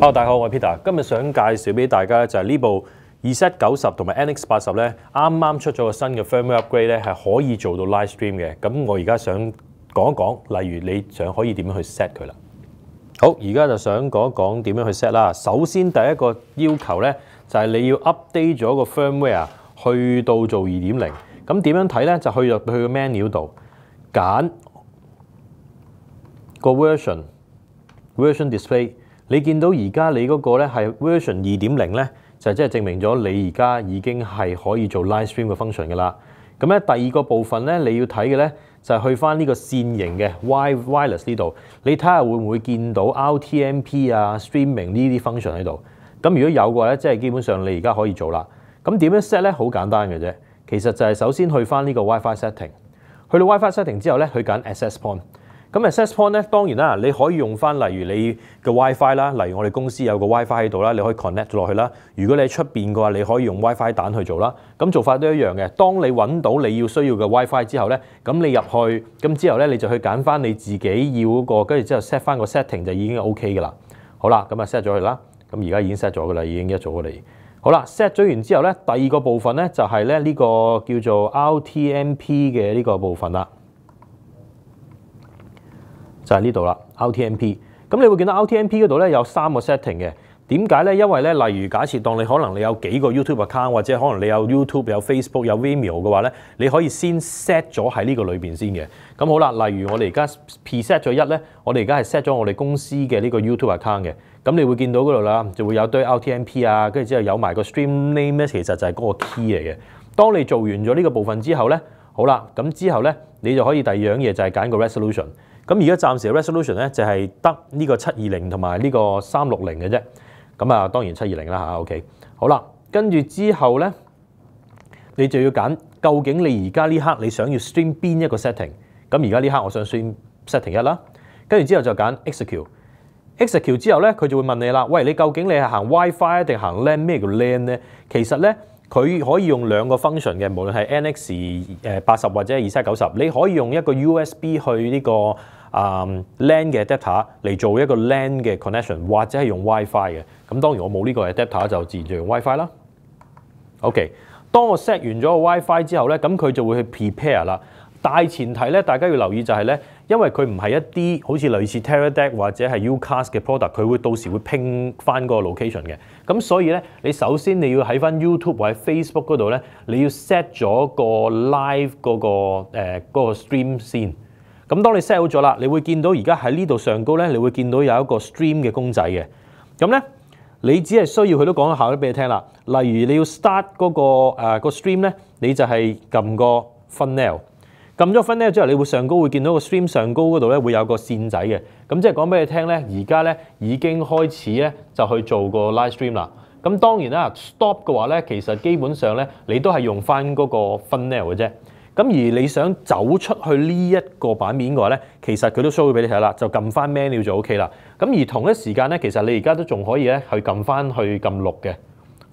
Hello，大家好，我系 Peter。今日想介绍俾大家咧，就系呢部 Eset 九十同埋 n x 八十咧，啱啱出咗个新嘅 firmware upgrade 咧，系可以做到 live stream 嘅。咁我而家想讲一讲，例如你想可以点样去 set 佢啦。好，而家就想讲一讲点样去 set 啦。首先第一个要求咧，就系你要 update 咗个 firmware 去到做二点零。咁点样睇咧？就去入去个 m a n u 度，拣个 version，version display。你見到而家你嗰個咧係 version 二點零咧，就即係證明咗你而家已經係可以做 live stream 嘅 function 嘅啦。咁咧第二個部分咧，你要睇嘅咧就係去翻呢個線型嘅 Wi Wireless 呢度，你睇下會唔會見到 RTMP 啊 streaming 呢啲 function 喺度。咁如果有嘅話咧，即係基本上你而家可以做啦。咁點樣 set 咧？好簡單嘅啫，其實就係首先去翻呢個 WiFi setting，去到 WiFi setting 之後咧，去揀 access point。咁 Access Point 咧，當然啦，你可以用翻，例如你嘅 WiFi 啦，例如我哋公司有個 WiFi 喺度啦，你可以 connect 落去啦。如果你喺出邊嘅話，你可以用 WiFi 蛋去做啦。咁做法都一樣嘅。當你揾到你要需要嘅 WiFi 之後咧，咁你入去，咁之後咧你就去揀翻你自己要嗰個，跟住之後 set 翻個 setting 就已經 OK 噶啦。好啦，咁啊 set 咗佢啦。咁而家已經 set 咗噶啦，已經一早我哋。好啦，set 咗完之後咧，第二個部分咧就係咧呢個叫做 RTMP 嘅呢個部分啦。就係呢度啦。L T M P 咁，你會見到 L T M P 嗰度咧有三個 setting 嘅。點解咧？因為咧，例如假設當你可能你有幾個 YouTube account，或者可能你有 YouTube 有 Facebook 有 v i m e i 嘅話咧，你可以先 set 咗喺呢個裏面先嘅。咁好啦，例如我哋而家 preset 咗一咧，我哋而家係 set 咗我哋公司嘅呢個 YouTube account 嘅。咁你會見到嗰度啦，就會有堆 L T M P 啊，跟住之後有埋個 stream name，其實就係嗰個 key 嚟嘅。當你做完咗呢個部分之後咧，好啦，咁之後咧你就可以第二樣嘢就係揀個 resolution。咁而家暫時嘅 resolution 咧就係得呢個七二零同埋呢個三六零嘅啫。咁啊，當然七二零啦嚇。OK，好啦，跟住之後咧，你就要揀究竟你而家呢刻你想要 stream 邊一個 setting。咁而家呢刻我想 stream setting 一啦。跟住之後就揀 execute。execute 之後咧，佢就會問你啦：，喂，你究竟你係行 WiFi 定行 LAN？咩叫 LAN 咧？其實咧，佢可以用兩個 function 嘅，無論係 N X 8八十或者二 t 九十，你可以用一個 U S B 去呢個。啊，LAN 嘅 data 嚟做一個 LAN 嘅 connection，或者係用 WiFi 嘅。咁當然我冇呢個嘅 data，就自然就用 WiFi 啦。OK，當我 set 完咗個 WiFi 之後咧，咁佢就會去 prepare 啦。大前提咧，大家要留意就係咧，因為佢唔係一啲好似類似 TerraDeck 或者係 Ucast 嘅 product，佢會到時會拼翻個 location 嘅。咁所以咧，你首先你要喺翻 YouTube 或者 Facebook 嗰度咧，你要 set 咗個 live 嗰個誒嗰個 stream 先。咁當你 set 好咗啦，你會見到而家喺呢度上高咧，你會見到有一個 stream 嘅公仔嘅。咁咧，你只係需要佢都講咗下咧俾你聽啦。例如你要 start 嗰個誒個 stream 咧，你就係撳個 funnel。撳咗 funnel 之後，你會上高會見到個 stream 上高嗰度咧會有個線仔嘅。咁即係講俾你聽咧，而家咧已經開始咧就去做個 live stream 啦。咁當然啦，stop 嘅話咧，其實基本上咧你都係用翻嗰個 funnel 嘅啫。咁而你想走出去呢一個版面嘅話咧，其實佢都 show 咗俾你睇啦，就撳翻 menu 就 OK 啦。咁而同一時間咧，其實你而家都仲可以咧去撳翻去撳錄嘅，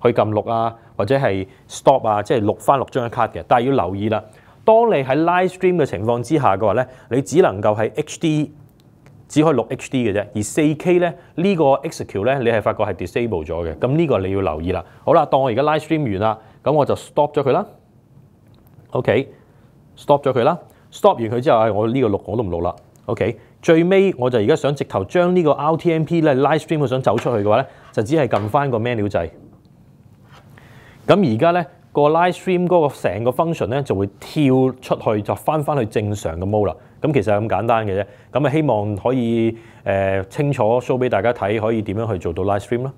去撳錄啊，或者係 stop 啊，即係錄翻六張卡嘅。但係要留意啦，當你喺 live stream 嘅情況之下嘅話咧，你只能夠喺 HD，只可以錄 HD 嘅啫。而 4K 咧呢個 x e c u e 咧，你係發覺係 disable 咗嘅。咁呢個你要留意啦。好啦，當我而家 live stream 完啦，咁我就 stop 咗佢啦。OK。stop 咗佢啦，stop 完佢之後，我呢個錄我都唔錄啦。OK，最尾我就而家想直頭將呢個 L T M P 咧 live stream 想走出去嘅話咧，就只係撳翻個 menu 掣。咁而家咧個 live stream 嗰個成個 function 咧就會跳出去，就翻翻去正常嘅 mode 啦。咁其實咁簡單嘅啫。咁啊，希望可以誒清楚 show 俾大家睇，可以點樣去做到 live stream 啦。